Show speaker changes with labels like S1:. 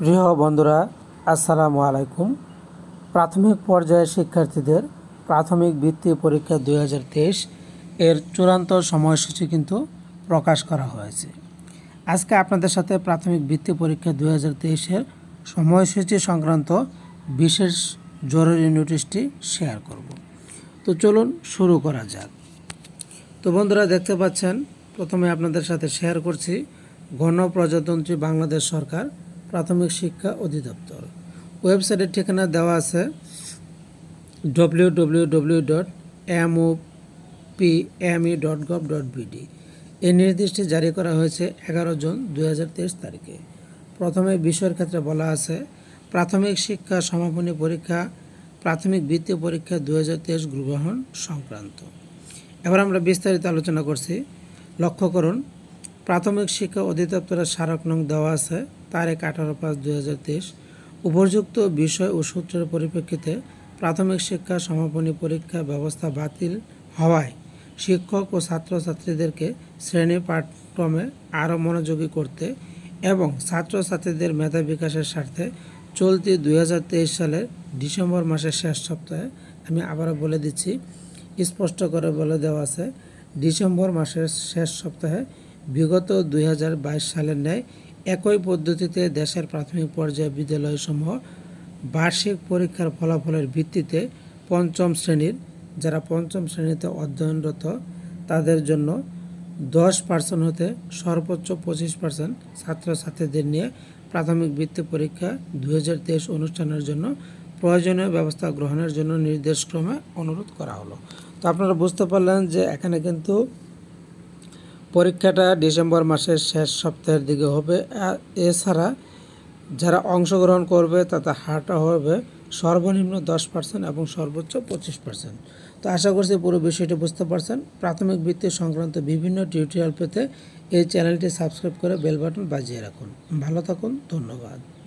S1: প্রিয় বন্ধুরা আসসালামু আলাইকুম প্রাথমিক পর্যায়ের শিক্ষার্থীদের প্রাথমিক বৃত্তি পরীক্ষা দুই এর চূড়ান্ত সময়সূচি কিন্তু প্রকাশ করা হয়েছে আজকে আপনাদের সাথে প্রাথমিক বৃত্তি পরীক্ষা দুই তেইশের সময়সূচি সংক্রান্ত বিশেষ জরুরি নোটিশটি শেয়ার করব তো চলুন শুরু করা যাক তো বন্ধুরা দেখতে পাচ্ছেন প্রথমে আপনাদের সাথে শেয়ার করছি গণপ্রজাতন্ত্রী বাংলাদেশ সরকার প্রাথমিক শিক্ষা অধিদপ্তর ওয়েবসাইটের ঠিকানা দেওয়া আছে W W W dot P M E dot dot এই নির্দেশটি জারি করা হয়েছে এগারো জুন দু তারিখে প্রথমে বিষয়ের ক্ষেত্রে বলা আছে প্রাথমিক শিক্ষা সমাপনী পরীক্ষা প্রাথমিক বৃত্তি পরীক্ষা দু গ্রহণ সংক্রান্ত এবার আমরা বিস্তারিত আলোচনা করছি লক্ষ্য করুন প্রাথমিক শিক্ষা অধিদপ্তরের স্মারক নং দেওয়া আছে তার এক আঠারো পাঁচ দুই হাজার তেইশ উপযুক্ত বিষয় ও সূত্রের পরিপ্রেক্ষিতে প্রাথমিক শিক্ষা সমাপনী পরীক্ষা ব্যবস্থা বাতিল হওয়ায় শিক্ষক ও ছাত্রছাত্রীদেরকে শ্রেণী পাঠক্রমে আরও মনোযোগী করতে এবং ছাত্রছাত্রীদের মেধা বিকাশের স্বার্থে চলতি দুই সালের ডিসেম্বর মাসের শেষ সপ্তাহে আমি আবারও বলে দিচ্ছি স্পষ্ট করে বলে দেওয়া আছে ডিসেম্বর মাসের শেষ সপ্তাহে বিগত দুই সালের ন্যায় একই পদ্ধতিতে দেশের প্রাথমিক পর্যায়ে বিদ্যালয়সমূহ বার্ষিক পরীক্ষার ফলাফলের ভিত্তিতে পঞ্চম শ্রেণীর যারা পঞ্চম শ্রেণীতে অধ্যয়নরত তাদের জন্য দশ পার্সেন্ট হতে সর্বোচ্চ পঁচিশ পার্সেন্ট ছাত্রছাত্রীদের নিয়ে প্রাথমিক বৃত্তি পরীক্ষা দু অনুষ্ঠানের জন্য প্রয়োজনীয় ব্যবস্থা গ্রহণের জন্য নির্দেশক্রমে অনুরোধ করা হলো তো আপনারা বুঝতে পারলেন যে এখানে কিন্তু পরীক্ষাটা ডিসেম্বর মাসের শেষ সপ্তাহের দিকে হবে এছাড়া যারা অংশগ্রহণ করবে তাতে হারটা হবে সর্বনিম্ন দশ পার্সেন্ট এবং সর্বোচ্চ পঁচিশ পার্সেন্ট তো আশা করছি পুরো বিষয়টি বুঝতে পারছেন প্রাথমিক বৃত্তি সংক্রান্ত বিভিন্ন টিউটোরিয়াল পেতে এই চ্যানেলটি সাবস্ক্রাইব করে বেল বাটন বাজিয়ে রাখুন ভালো থাকুন ধন্যবাদ